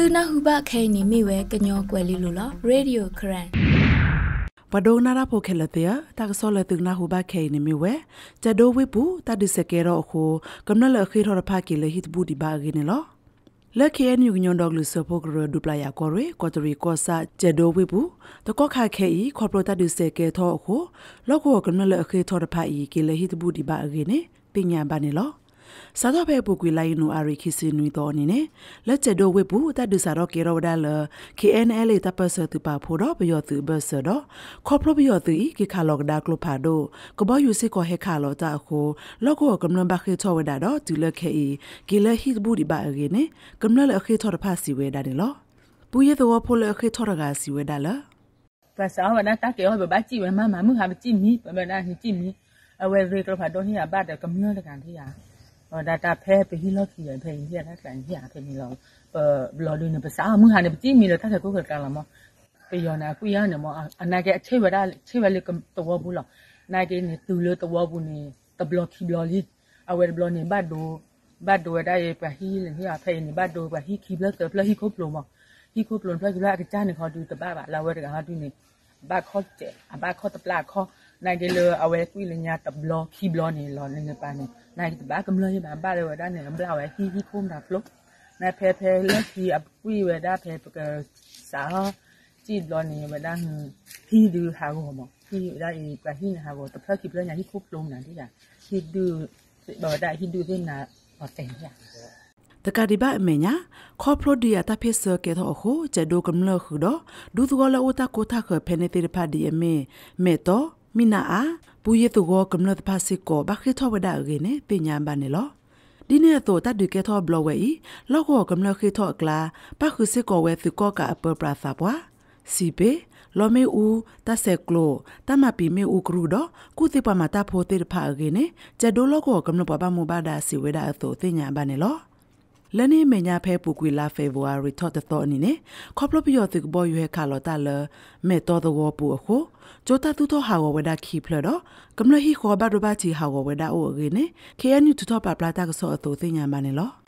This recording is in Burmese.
သူနာဟုဘခဲနေမိဝဲကညောကွယ်လီလိုလားရေဒီယိုခရန်ပဒိုနာရာဖိုခဲလတဲ့တာကစောလသူနာဟုဘခဲနေမိဝဲဂျဒိုဝိပူတာဒိစကေရောခိုကမ္နလခိထောရဖာကီလဟိတဘူဒီဘာဂင်းလောလက်ခဲညုညွန်ဒေါဂလူဆဖိုဂရဒူပလာယာကောရေကော်တရီကောဆာဂျဒိုဝိပူတကောခခဲဤခေါ်ပရတာဒိစကေထောခိုလောက်ခိုကမ္နလခိထောရဖာဤကီလဟိတဘူဒီဘာဂင်းပညာဘာနေလောစာတော့ပဲပုကွေလိုက်နူအရီခိစင်နွီတော်နေနဲ့လက်ချက်တော့ဝစ်ဘူးတတ်ဒူစာတော့ကေရောဒါလ KNL တပ်ပစတူပါဖို့တော့ပြောသူဘစတော့ခေါ်ပြပြောသူဤကေခါလော့ဒါကလဖာဒိုကဘယူစစ်ကိုဟေခါလော့တာကိုလော့ကိုကမ္လန်ဘခေချောဝဒါတော့သူလက်ခဲဤဂီလက်ဟစ်ဘူးဒီပါရေနဲ့ကမ္လလက်ခေချောတဖာစီဝဲဒါတယ်လို့ပူရဲ့တော့ဖို့လက်ခေချောတကစီဝဲဒါလားပါစာဝနာတကေဟောဘာကြည့်ဝဲမမမှုဟာကြည့်မီပမနာကြည့်မီအဝဲရေကလဖာဒိုဟိယဘာတဲ့ကမ္လတကန်သေးရ data phe pe hi lo ki yan phe yin ya na kan ya phe ni lo lo lu ne pasa mu ha ne ti mi lo ta ka ko ka la mo pe yo na ku ya ne mo ana ke che ba da che ba le kam to wa bu lo na ke ne tu lo to wa bu ne ta blo ki blo li a we blo ne ba do ba do da ye pa hi le hi a phe ni ba do ba hi ki blo ke blo hi ko blo mo hi ko blo blo ki lo a ke cha ne kho du ta ba ba la we ka ha du ne ba kho che a ba kho ta pla kho နိုင်တယ်လို့အဝဲကွီလညာတဘလခီဘလနေလောနေပါနေနိုင်တဘာကမလို့ရပါဘာလဲဝဒါနေဘလာဝဲဟီဟီခုံးတာဖလို့နိုင်ဖဲဖဲလက်ခီအကွီဝဲဒါဖဲပကစာကြည့်လောနေဝဒါဟီဒူဟာကိုမဟီဒါဤကဟီနဟာကိုတဖက်ခီဘလညာဟီခုပလုံးနာတိရဟီဒူဘာဒါဟီဒူဒီနာဘာဖဲရတကဒီဘအမေညာခေါပလိုဒီယာတဖေဆကေတော့ဟိုဂျေဒိုကမလခုဒဒူသဂလဝတာကိုတာခဖနေတိဖာဒီအမေမေတော့မိနာအာပူရတူကိုကမ္လတ်ဖာစစ်ကိုဘခရထဝဒါရေနေပညာဘာနေလောဒီနေ့တော့တတ်ဒီကေထောဘလဝဲဤလောက်ကိုကမ္လခေထောကလာပခုစစ်ကိုဝဲသူကောကအပပရာသာပွားစီပေလောမေဦးတဆက်ကလိုတမပီမေဦးကရုဒကုသိပမတာဖိုတေဖာရေနေဂျဒိုလောကိုကမ္လပပမူဘာဒါစီဝဲဒါအသောသိညာဘာနေလောလနေမညာဖဲပူကွေလာဖေဗူအာရီထော့တတော်အနေနဲ့ခေါပလပျော်သူဘောရွဲခါလော်တာလမဲတော်တော်ပူအခုဂျိုတာသူတော်ဟာဝဝဒခီဖလတော့ကမ္လဟီခေါ်ဘတ်ရဘတ်ချီဟာဝဝဒအိုအငင်းခေယန်ယူတူတော်ပပလာတာကဆောအသူသိညာမနေလော